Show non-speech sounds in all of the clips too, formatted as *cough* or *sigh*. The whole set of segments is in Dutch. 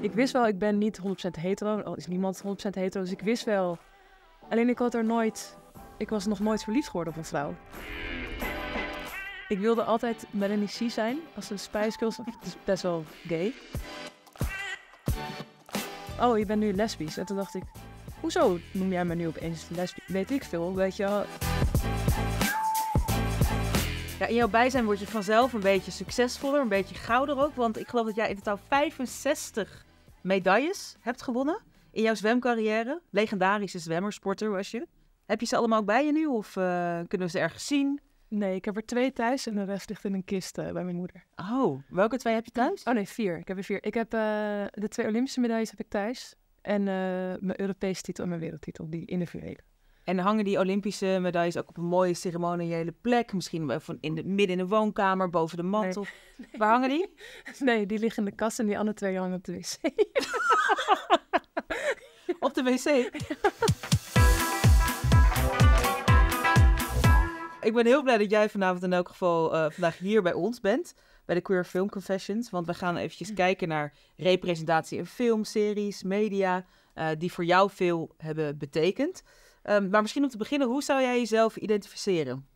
Ik wist wel, ik ben niet 100% hetero. Al is niemand 100% hetero, dus ik wist wel. Alleen ik had er nooit... Ik was nog nooit verliefd geworden op een vrouw. Ik wilde altijd Melanie C zijn. Als een Spice Girls. Het *laughs* is best wel gay. Oh, je bent nu lesbisch. En toen dacht ik... Hoezo noem jij me nu opeens lesbisch? Weet ik veel, weet je wel. Ja, in jouw bijzijn word je vanzelf een beetje succesvoller, een beetje gouder ook. Want ik geloof dat jij in totaal 65 medailles hebt gewonnen in jouw zwemcarrière. Legendarische zwemmersporter was je. Heb je ze allemaal ook bij je nu of eh, kunnen we ze ergens zien? Nee, ik heb er twee thuis en de rest ligt in een kist eh, bij mijn moeder. Oh, welke twee heb je thuis? Oh nee, vier. Ik heb er vier. Ik heb eh, de twee Olympische medailles heb ik thuis. En mijn Europese titel en mijn wereldtitel, die individuele. En hangen die Olympische medailles ook op een mooie ceremoniële plek? Misschien van in de, midden in de woonkamer, boven de mantel. Waar hangen die? *laughs* Nee, die liggen in de kast en die andere twee hangen op de wc. *laughs* op de wc? Ik ben heel blij dat jij vanavond in elk geval eh, vandaag hier bij ons bent. Bij de Queer Film Confessions. Want we gaan eventjes kijken naar representatie in filmseries, media. Eh, die voor jou veel hebben betekend. Ehm, maar misschien om te beginnen, hoe zou jij jezelf identificeren?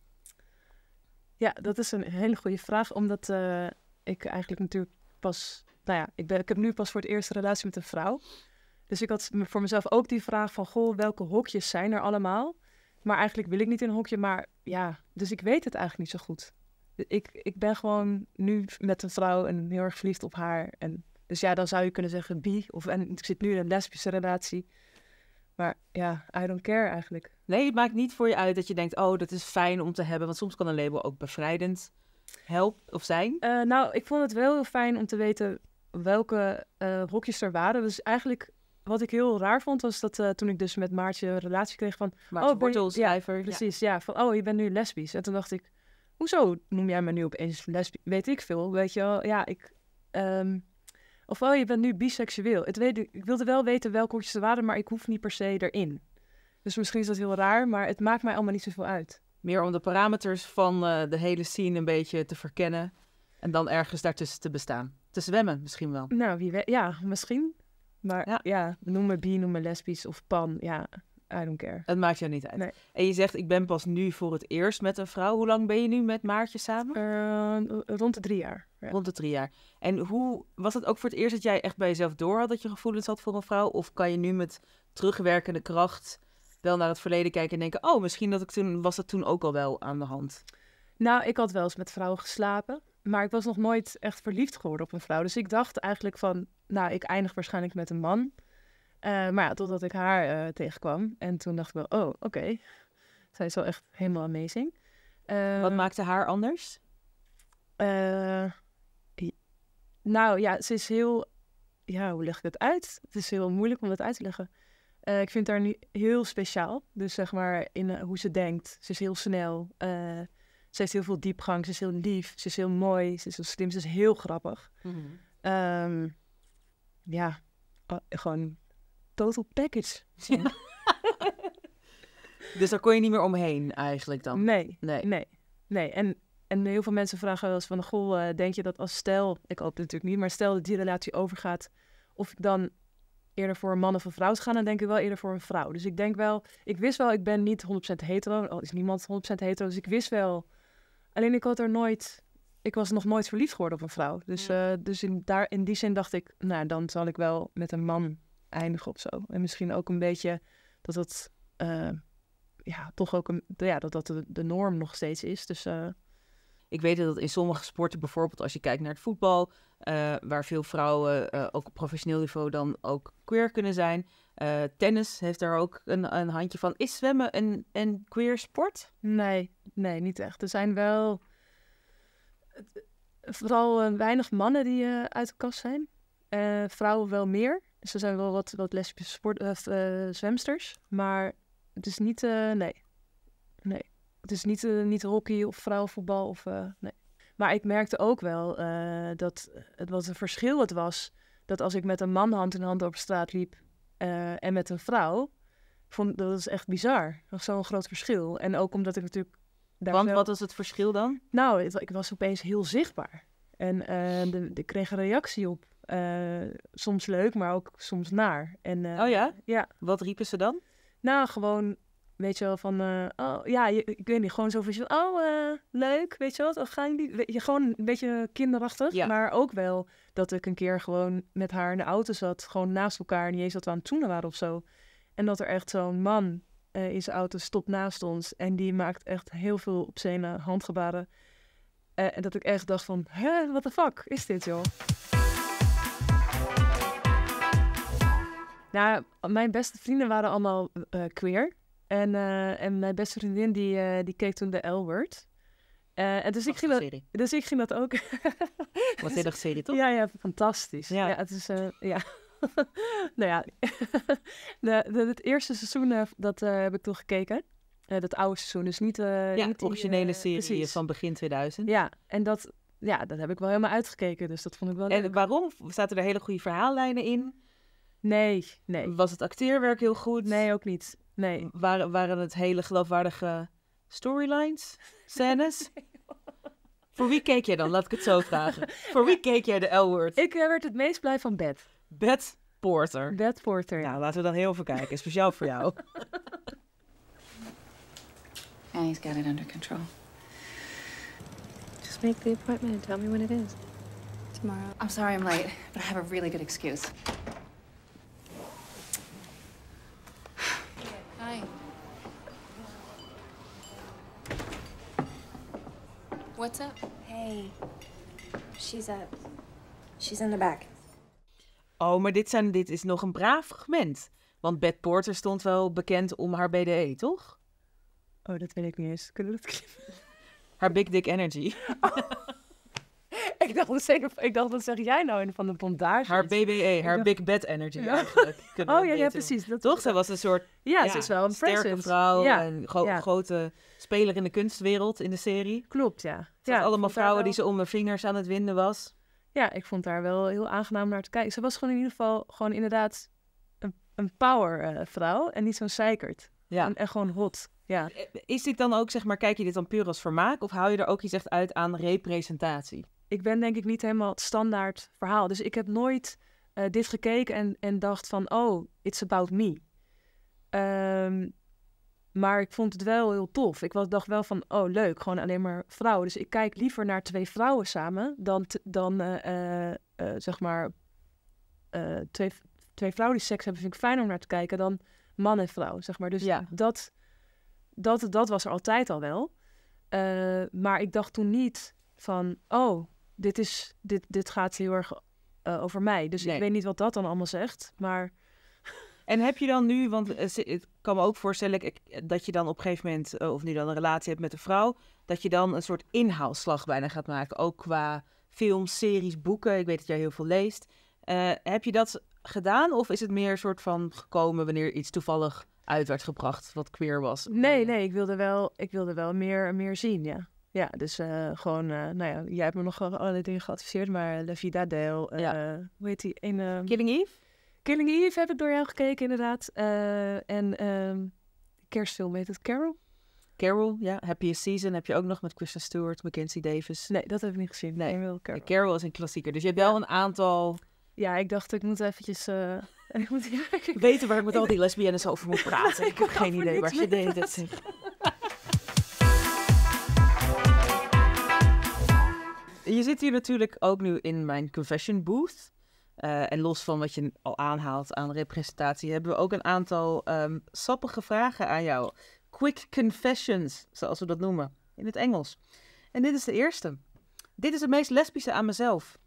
Ja, dat is een hele goede vraag, omdat eh, ik eigenlijk natuurlijk pas, nou ja, ik, ben, ik heb nu pas voor het eerst een relatie met een vrouw. Dus ik had voor mezelf ook die vraag van, goh, welke hokjes zijn er allemaal? Maar eigenlijk wil ik niet in een hokje, maar ja, dus ik weet het eigenlijk niet zo goed. Ik, ik ben gewoon nu met een vrouw en heel erg verliefd op haar. En, dus ja, dan zou je kunnen zeggen bi, of en ik zit nu in een lesbische relatie. Maar ja, I don't care eigenlijk. Nee, het maakt niet voor je uit dat je denkt, oh, dat is fijn om te hebben. Want soms kan een label ook bevrijdend helpen of zijn. Eh, nou, ik vond het wel heel fijn om te weten welke uh, rokjes er waren. Dus eigenlijk wat ik heel raar vond, was dat eh, toen ik dus met Maartje een relatie kreeg van... oh, Bortel, Ja, precies, ja. Van, oh, je bent nu lesbisch. En toen dacht ik, hoezo noem jij me nu opeens lesbisch? Weet ik veel, weet je wel. Ja, ik... Ehm, of oh, je bent nu biseksueel. Het weet, ik wilde wel weten welke hoortjes er waren, maar ik hoef niet per se erin. Dus misschien is dat heel raar, maar het maakt mij allemaal niet zoveel uit. Meer om de parameters van eh, de hele scene een beetje te verkennen. En dan ergens daartussen te bestaan. Te zwemmen misschien wel. Nou, wie weet. Ja, misschien. Maar ja, we noem me bi, noem me lesbisch of pan. Ja, I don't care. Het maakt jou niet uit. En je zegt, ik ben pas nu voor het eerst met een vrouw. Hoe lang ben je nu met Maartje samen? Eh, rond de drie jaar. Rond de drie jaar. En hoe was het ook voor het eerst dat jij echt bij jezelf door had dat je gevoelens had voor een vrouw? Of kan je nu met terugwerkende kracht wel naar het verleden kijken en denken, oh, misschien dat ik toen, was dat toen ook al wel aan de hand? Nou, ik had wel eens met vrouwen geslapen. Maar ik was nog nooit echt verliefd geworden op een vrouw. Dus ik dacht eigenlijk van, nou, ik eindig waarschijnlijk met een man. Eh, maar ja, totdat ik haar eh, tegenkwam. En toen dacht ik wel, oh, oké. Zij is wel echt helemaal amazing. Wat ehm, maakte haar anders? Eh, nou ja, ze is heel... Ja, hoe leg ik het uit? Het is heel moeilijk om dat uit te leggen. ik vind haar nu heel speciaal. Dus zeg maar in hoe ze denkt. Ze is heel snel. ze heeft heel veel diepgang. Ze is heel lief. Ze is heel mooi. Ze is heel slim. Ze is heel grappig. Mhm. Ehm, ja, gewoon total package *laughs* dus daar kon je niet meer omheen eigenlijk dan? Nee, nee, nee. nee. En, en heel veel mensen vragen wel eens van... Goh, eh, denk je dat als stel... Ik hoop het natuurlijk niet, maar stel dat die relatie overgaat... of ik dan eerder voor een man of een vrouw zou gaan... dan denk ik wel eerder voor een vrouw. Dus ik denk wel... Ik wist wel, ik ben niet 100% hetero. Al is niemand 100% hetero, dus ik wist wel... Alleen ik had er nooit... Ik was nog nooit verliefd geworden op een vrouw. Dus, eh, dus in, daar, in die zin dacht ik... Nou, dan zal ik wel met een man eindig of zo. En misschien ook een beetje dat dat eh, ja, toch ook een, ja, dat dat de, norm nog steeds is. Dus eh, ik weet dat in sommige sporten, bijvoorbeeld als je kijkt naar het voetbal, eh, waar veel vrouwen ook op professioneel niveau dan ook queer kunnen zijn. tennis heeft daar ook een, een handje van. Is zwemmen een, een queer sport? Nee, nee, niet echt. Er zijn wel vooral weinig mannen die uit de kast zijn. vrouwen wel meer. Dus er zijn wel wat, wat lesbische sport, eh, eh, zwemsters. Maar het is niet, eh, nee. Nee. Het is niet, niet hockey of vrouwenvoetbal of, nee. Maar ik merkte ook wel dat het wat een verschil het was. Dat als ik met een man hand in hand op straat liep en met een vrouw. Vond, dat is echt bizar. Dat was zo'n groot verschil. En ook omdat ik natuurlijk... Daar Want wat was het verschil dan? Nou, het, ik was opeens heel zichtbaar. En de, ik kreeg een reactie op. Eh, soms leuk, maar ook soms naar. En, eh, oh ja? Ja. Wat riepen ze dan? Nou, gewoon Weet je wel, van, eh, oh ja, ik weet niet, gewoon zo van, oh uh, leuk, weet je wat, of ga jullie, je, gewoon een beetje kinderachtig. Maar ook wel dat ik een keer gewoon met haar in de auto zat, gewoon naast elkaar, en eens dat we aan het zoenen waren of zo. En dat er echt zo'n man in zijn auto stopt naast ons en die maakt echt heel veel op zijn handgebaren. en dat ik echt dacht van, hè, what the fuck is dit joh? Nou, mijn beste vrienden waren allemaal eh, queer. En, eh, en mijn beste vriendin die, eh, die keek toen de L-word. en dus ik, ging dat, dus ik ging dat ook. *laughs* Wat een serie, toch? Ja, ja fantastisch. Ja. het is, ja. *laughs* nou ja, *laughs* de, het eerste seizoen dat, heb ik toen gekeken. dat oude seizoen, dus niet... ja, niet originele serie van begin 2000. Ja, en dat, ja, dat heb ik wel helemaal uitgekeken, dus dat vond ik wel En waarom? Zaten er hele goede verhaallijnen in? Nee, nee. Was het acteerwerk heel goed? Nee, ook niet. Nee, waren, waren het hele geloofwaardige storylines, scènes? *laughs* Voor wie keek jij dan? Laat ik het zo vragen. *laughs* Voor wie keek jij de L-word? Ik eh, werd het meest blij van Bed. Bed Porter. Bed Porter. Nou, laten we dan heel veel kijken. Speciaal voor jou. And *laughs* he's got it under control. Just make the appointment and tell me when it is. Tomorrow. I'm sorry I'm late, but I have a really good excuse. What's up? Hey, she's up. She's in the back. Oh, maar dit, zijn, dit is nog een braaf fragment. Want Beth Porter stond wel bekend om haar BDE, toch? Oh, dat weet ik niet eens. Kunnen we dat *laughs* klippen? Haar Big Dick Energy. Oh. *laughs* ik, dacht, dat zeg, jij nou in van de bondage. Haar BBE, haar big bad energy ja. eigenlijk. *laughs* Oh ja, ja, precies. Dat... Toch, ze was een soort ja, ze is wel een sterke vrouw en gro grote speler in de kunstwereld in de serie. Klopt, ja. allemaal vrouwen die ze om haar vingers aan het winden was. Ja, ik vond haar wel heel aangenaam naar te kijken. Ze was gewoon in ieder geval gewoon inderdaad een, een power eh, vrouw en niet zo'n zeikert. Ja. En, gewoon hot. Ja. Eh, eh, is dit dan ook, zeg maar, kijk je dit dan puur als vermaak of hou je er ook iets echt uit aan representatie? ik ben denk ik niet helemaal het standaard verhaal. Dus ik heb nooit eh, dit gekeken en, en dacht van, oh, it's about me. Ehm, maar ik vond het wel heel tof. Ik was, dacht wel van, oh leuk, gewoon alleen maar vrouwen. Dus ik kijk liever naar twee vrouwen samen dan, dan eh, eh, zeg maar, twee, twee vrouwen die seks hebben, vind ik fijn om naar te kijken dan man en vrouw, zeg maar. Dus ja. dat, dat, dat was er altijd al wel. maar ik dacht toen niet van, oh, dit, is, dit, dit gaat heel erg eh, over mij. Dus ik weet niet wat dat dan allemaal zegt, maar... *laughs* En heb je dan nu, want ik eh, kan me ook voorstellen eh, dat je dan op een gegeven moment, of nu dan een relatie hebt met een vrouw, dat je dan een soort inhaalslag bijna gaat maken. Ook qua films, series, boeken. Ik weet dat jij heel veel leest. heb je dat gedaan of is het meer een soort van gekomen wanneer iets toevallig uit werd gebracht wat queer was? Nee, nee, ik wilde wel, ik wilde wel meer, meer zien, ja. Ja, dus eh, gewoon, eh, nou ja, jij hebt me nog allerlei dingen geadviseerd, maar La Vida Del, eh, hoe heet die? Killing Eve? Killing Eve heb ik door jou gekeken, inderdaad. en de ehm, kerstfilm heet het Carol? Carol, ja. Happy Season heb je ook nog met Kristen Stewart, Mackenzie Davis. Nee, dat heb ik niet gezien. Nee, wel Carol. Carol. is een klassieker. Dus je hebt wel een aantal... Ja, ik dacht, ik moet eventjes... *laughs* ik moet, Weten waar ik met al die lesbiennes over moet *laughs* praten. ik, heb geen idee waar ze deed. zit hier natuurlijk ook nu in mijn confession booth. Eh, en los van wat je al aanhaalt aan representatie, hebben we ook een aantal ehm, sappige vragen aan jou. Quick confessions, zoals we dat noemen in het Engels. En dit is de eerste. Dit is het meest lesbische aan mezelf.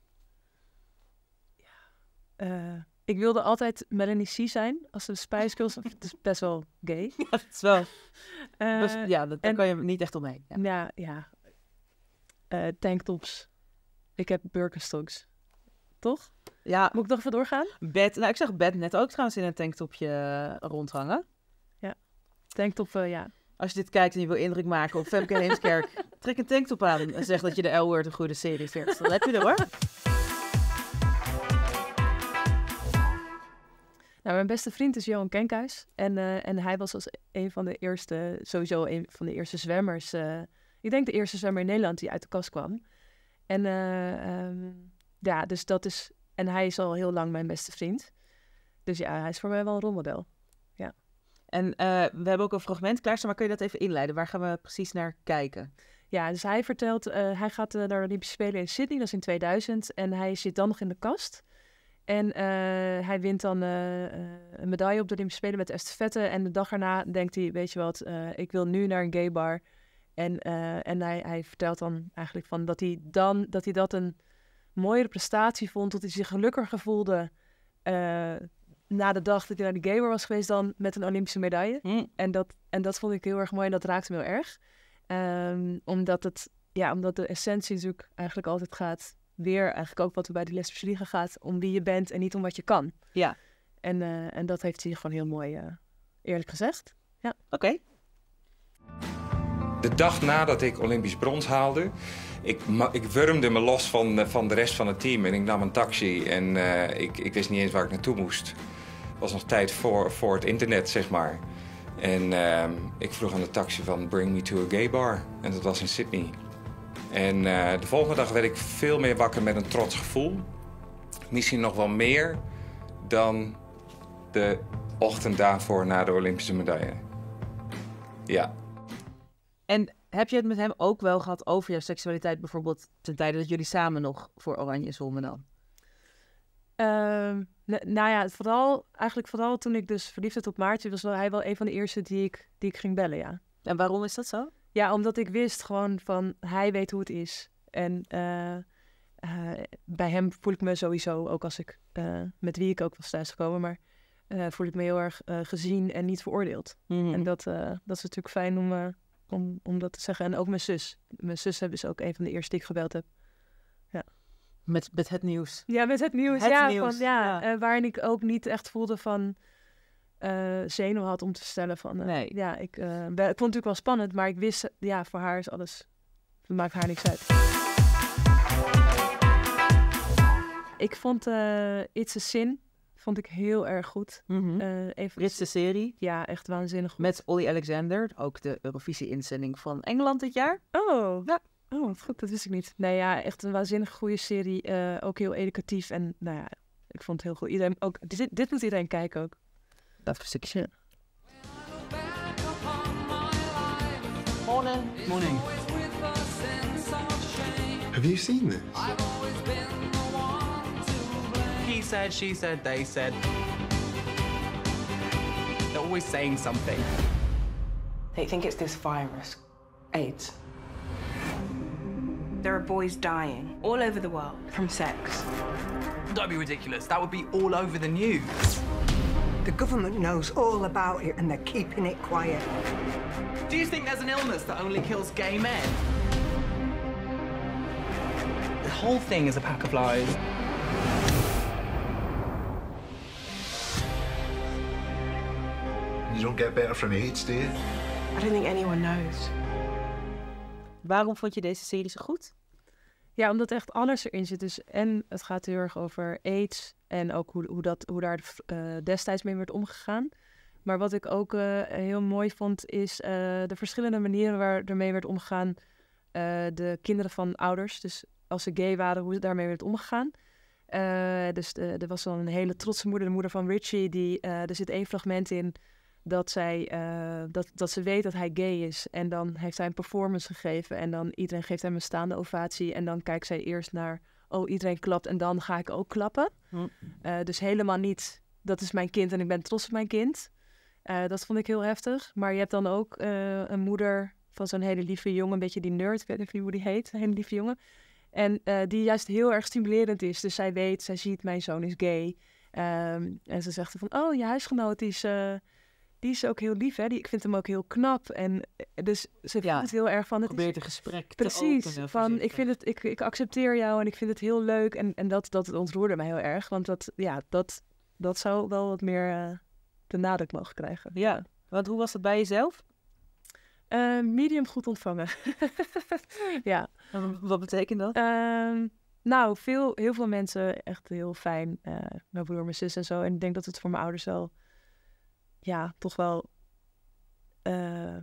Eh, ik wilde altijd Melanie C zijn als de Spice Girls. dat *laughs* is best wel gay. Ja, dat is wel. Eh, ja, dat, daar kan je niet echt omheen. Ja, ja. ja. Uh, tanktops. Ik heb Birkenstocks. Toch? Ja. Moet ik nog even doorgaan? Bed. Nou, ik zag bed net ook trouwens in een tanktopje eh, rondhangen. Ja. Tanktop, eh, ja. Als je dit kijkt en je wil indruk maken op Femke Heemskerk, *laughs* trek een tanktop aan en zeg dat je de L-word een goede serie vindt. Dat heb je er hoor. Nou, mijn beste vriend is Johan Kenkhuis. En, eh, en hij was als een van de eerste, sowieso een van de eerste zwemmers. ik denk de eerste zwemmer in Nederland die uit de kast kwam. En eh, ehm, ja, dus dat is. En hij is al heel lang mijn beste vriend. Dus ja, hij is voor mij wel een rolmodel. Ja. En eh, we hebben ook een fragment klaarstaan, maar kun je dat even inleiden? Waar gaan we precies naar kijken? Ja, dus hij vertelt, eh, hij gaat naar de Olympische Spelen in Sydney, dat is in 2000. En hij zit dan nog in de kast. En hij wint dan een medaille op de Olympische Spelen met estafette. En de dag erna denkt hij, weet je wat, ik wil nu naar een gay bar. En, eh, en hij, hij vertelt dan eigenlijk van dat hij, dan, dat hij dat een mooiere prestatie vond, dat hij zich gelukkiger voelde eh, na de dag dat hij naar de Gamer was geweest dan met een Olympische medaille. Mm. En, dat, en dat vond ik heel erg mooi en dat raakte me heel erg. Ehm, omdat, het, ja, omdat de essentie natuurlijk eigenlijk altijd gaat, weer eigenlijk ook wat er bij de les liegen, gaat, om wie je bent en niet om wat je kan. Ja. En, eh, en dat heeft hij gewoon heel mooi eerlijk gezegd. Ja. Oké, de dag nadat ik Olympisch brons haalde, ik, ik wurmde me los van, eh, van de rest van het team. En ik nam een taxi en eh, ik, ik wist niet eens waar ik naartoe moest. Het was nog tijd voor, voor het internet, zeg maar. En ehm, ik vroeg aan de taxi van bring me to a gay bar. En dat was in Sydney. En eh, de volgende dag werd ik veel meer wakker met een trots gevoel. Misschien nog wel meer dan de ochtend daarvoor na de Olympische medaille. Ja, en heb je het met hem ook wel gehad over jouw seksualiteit, bijvoorbeeld ten tijde dat jullie samen nog voor Oranje zwommen dan? Uh, nou ja, vooral, eigenlijk vooral toen ik dus verliefd werd op Maartje, was hij wel een van de eerste die ik, die ik ging bellen, ja. En waarom is dat zo? Ja, omdat ik wist gewoon van, hij weet hoe het is. En eh, eh, bij hem voel ik me sowieso, ook als ik, eh, met wie ik ook was thuisgekomen, maar voel ik me heel erg gezien en niet veroordeeld. Mhm. En dat, dat is natuurlijk fijn om om, om dat te zeggen. En ook mijn zus. Mijn zus is ook een van de eerste die ik gebeld heb. Ja. Met, met het nieuws. Ja, met het nieuws. Het ja, nieuws. Van, ja, eh, waarin ik ook niet echt voelde van eh, zenuw had om te stellen van... Eh, nee. Ja, ik, ik vond het natuurlijk wel spannend, maar ik wist... Ja, voor haar is alles... Het maakt haar niks uit. Ik vond iets a Sin Vond ik heel erg goed. Mm serie. Ja, echt waanzinnig Met Olly Alexander, ook de Eurovisie-inzending van Engeland dit jaar. Oh, ja. oh goed, dat wist ik niet. Nou ja, echt een waanzinnig goede serie. Eh, ook heel educatief en nou ja, ik vond het heel goed. Iedereen, ook, dit, dit moet iedereen kijken ook. Dat stukje. Morning. Morning. Have you seen this? He said, she said, they said. They're always saying something. They think it's this virus, AIDS. There are boys dying all over the world from sex. Don't be ridiculous. That would be all over the news. The government knows all about it and they're keeping it quiet. Do you think there's an illness that only kills gay men? The whole thing is a pack of lies. don't get better from AIDS, do you? I don't think anyone knows. Waarom vond je deze serie zo goed? Ja, omdat echt alles erin zit. Dus en het gaat heel erg over AIDS en ook hoe, hoe, dat, hoe daar eh, destijds mee werd omgegaan. Maar wat ik ook eh, heel mooi vond, is eh, de verschillende manieren waar ermee werd omgegaan. de kinderen van ouders, dus als ze gay waren, hoe daarmee werd omgegaan. dus er was dan een hele trotse moeder, de moeder van Richie, die, er zit één fragment in dat, zij, eh, dat, dat ze weet dat hij gay is. En dan heeft hij een performance gegeven. En dan iedereen geeft hem een staande ovatie. En dan kijkt zij eerst naar, oh iedereen klapt en dan ga ik ook klappen. Hm. Eh, dus helemaal niet, dat is mijn kind en ik ben trots op mijn kind. Eh, dat vond ik heel heftig. Maar je hebt dan ook een moeder van zo'n hele lieve jongen, een beetje die nerd, ik weet niet hoe die heet, een hele lieve jongen. En die juist heel erg stimulerend is. Dus zij weet, zij ziet, mijn zoon is gay. Ehm, en ze zegt van, oh, je huisgenoot is, die is ook heel lief, hè? Die, ik vind hem ook heel knap. En eh, dus ze ja, het heel erg van... Het probeert een gesprek precies, Van, ik, vind het, ik, ik accepteer jou en ik vind het heel leuk. En, en dat, dat ontroerde mij heel erg. Want dat, ja, dat, dat zou wel wat meer eh, de nadruk mogen krijgen. Ja, want hoe was dat bij jezelf? Uh, medium goed ontvangen. *laughs* ja. wat betekent dat? Ehm, nou, veel, heel veel mensen echt heel fijn. mijn broer, mijn zus en zo. En ik denk dat het voor mijn ouders wel ja, toch wel, eh,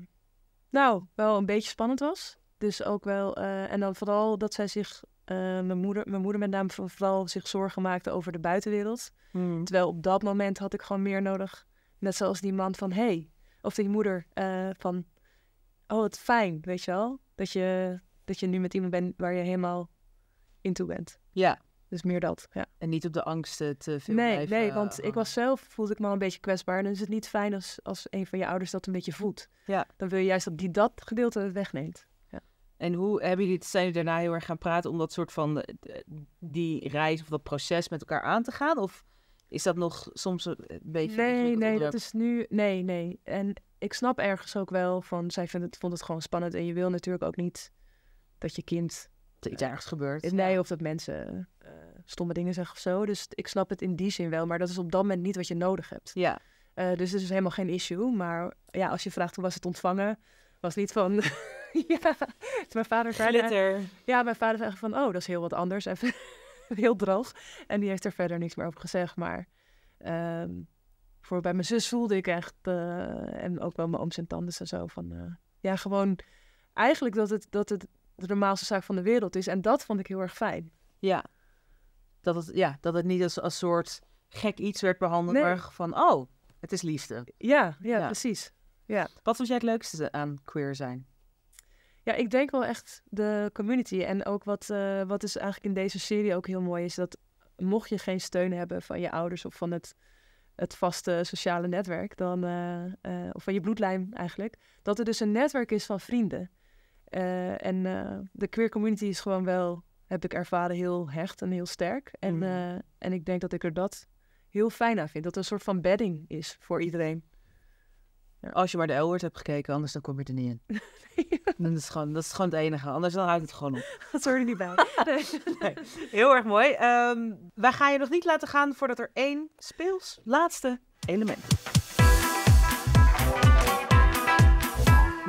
nou, wel een beetje spannend was. Dus ook wel, eh, en dan vooral dat zij zich, eh, mijn, moeder, mijn moeder met name vooral zich zorgen maakte over de buitenwereld. Hmm. Terwijl op dat moment had ik gewoon meer nodig. Net zoals die man van, hey, of die moeder van, oh het fijn, weet je wel. Dat je, dat je nu met iemand bent waar je helemaal in toe bent. Ja, dus meer dat, ja. En niet op de angsten te veel Nee, blijven, nee eh, want ik was zelf, voelde ik me al een beetje kwetsbaar. En is het niet fijn als, als een van je ouders dat een beetje hm. voelt. Ja. Dan wil je juist dat die dat gedeelte wegneemt. Ja. En hoe hebben jullie, zijn jullie daarna heel erg gaan praten om dat soort van, eh, die reis of dat proces met elkaar aan te gaan? Of is dat nog soms een beetje... Nee, nee, dat is nu... Nee, nee. En ik snap ergens ook wel van, zij vindt het, vond het gewoon spannend. En je wil natuurlijk ook niet dat je kind er iets ergens gebeurt. Nee, of dat mensen eh, stomme dingen zeggen of zo. Dus ik snap het in die zin wel, maar dat is op dat moment niet wat je nodig hebt. Ja. Eh, dus het is helemaal geen issue. Maar ja, als je vraagt hoe was het ontvangen, was niet van. *laughs* ja, mijn vader zei. Glitter. Ja, mijn vader zei van: Oh, dat is heel wat anders. Even *laughs* heel droog. En die heeft er verder niks meer over gezegd. Maar ehm, voor bij mijn zus voelde ik echt. Eh, en ook wel mijn ooms en tantes en zo. Van ja, gewoon eigenlijk dat het, dat het de normaalste zaak van de wereld is. En dat vond ik heel erg fijn. Ja, dat het, ja, dat het niet als een soort gek iets werd behandeld, maar van, oh, het is liefde. Ja, ja, precies. Ja. Wat vond jij het leukste aan queer zijn? Ja, ik denk wel echt de community. En ook wat, uh, wat is eigenlijk in deze serie ook heel mooi is, dat mocht je geen steun hebben van je ouders of van het, het vaste sociale netwerk, dan, eh, eh, of van je bloedlijn eigenlijk, dat er dus een netwerk is van vrienden. Eh, en eh, de queer community is gewoon wel, heb ik ervaren, heel hecht en heel sterk. En, mm. eh, en ik denk dat ik er dat heel fijn aan vind. Dat er een soort van bedding is voor iedereen. Als je maar de L-woord hebt gekeken, anders dan kom je er niet in. *laughs* dat, is gewoon, dat is gewoon het enige. Anders dan houdt het gewoon op. *laughs* Dat hoort er niet bij. *laughs* Heel erg mooi. Ehm, wij gaan je nog niet laten gaan voordat er één speels laatste element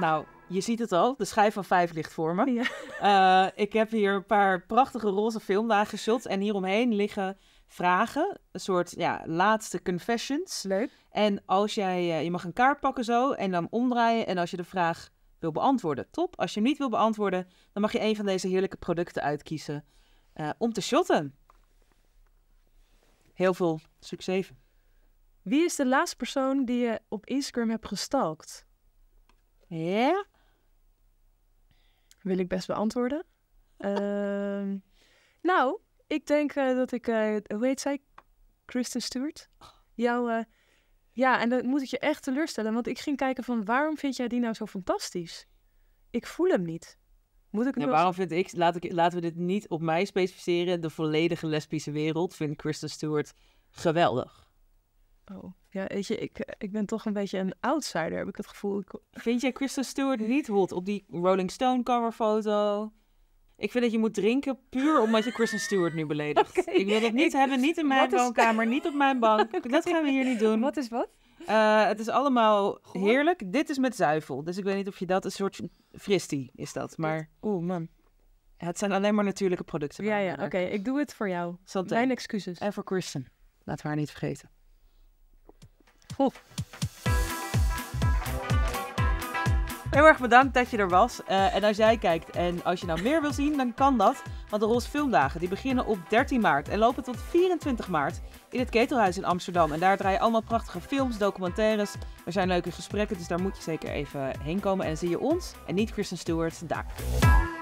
Nou, je ziet het al, de schijf van vijf ligt voor me. Eh, ik heb hier een paar prachtige roze filmdagen shot En hieromheen liggen vragen, een soort ja, laatste confessions. Leuk. En als jij, eh, je mag een kaart pakken zo en dan omdraaien. En als je de vraag wil beantwoorden, top. Als je hem niet wil beantwoorden, dan mag je een van deze heerlijke producten uitkiezen eh, om te shotten. Heel veel succes. Wie is de laatste persoon die je op Instagram hebt gestalkt? Ja? Wil ik best beantwoorden. *laughs* Ehm, nou, ik denk eh, dat ik, uh, hoe heet zij? Kristen Stewart? Jou, eh, ja, en dan moet ik je echt teleurstellen, want ik ging kijken van waarom vind jij die nou zo fantastisch? Ik voel hem niet. Moet ik nou, waarom vind ik, ik, laten we dit niet op mij specificeren, de volledige lesbische wereld vindt Kristen Stewart geweldig. Oh, ja, weet je, ik, eh, ik ben toch een beetje een outsider, heb ik het gevoel. Vind jij Kristen Stewart niet hot op die Rolling Stone coverfoto? Ik vind dat je moet drinken puur omdat je Kristen Stewart nu beledigt. *laughs* Ik wil dat niet hebben, niet in mijn woonkamer, niet op mijn bank. *laughs* Dat gaan we hier niet doen. Wat is wat? Eh, het is allemaal heerlijk. Dit is met zuivel, dus ik weet niet of je dat een soort fristie is dat. Maar oeh man, het zijn alleen maar natuurlijke producten. Ja, ja, oké. Ik doe het voor jou. Santé. Mijn excuses. En voor Kristen. Laten we haar niet vergeten. Heel erg bedankt dat je er was. Eh, en als jij kijkt en als je nou meer wil zien, dan kan dat. Want de Ros Filmdagen die beginnen op 13 maart en lopen tot 24 maart in het Ketelhuis in Amsterdam. En daar draaien allemaal prachtige films, documentaires. Er zijn leuke gesprekken, dus daar moet je zeker even heen komen. En zie je ons en niet Kristen Stewart daar.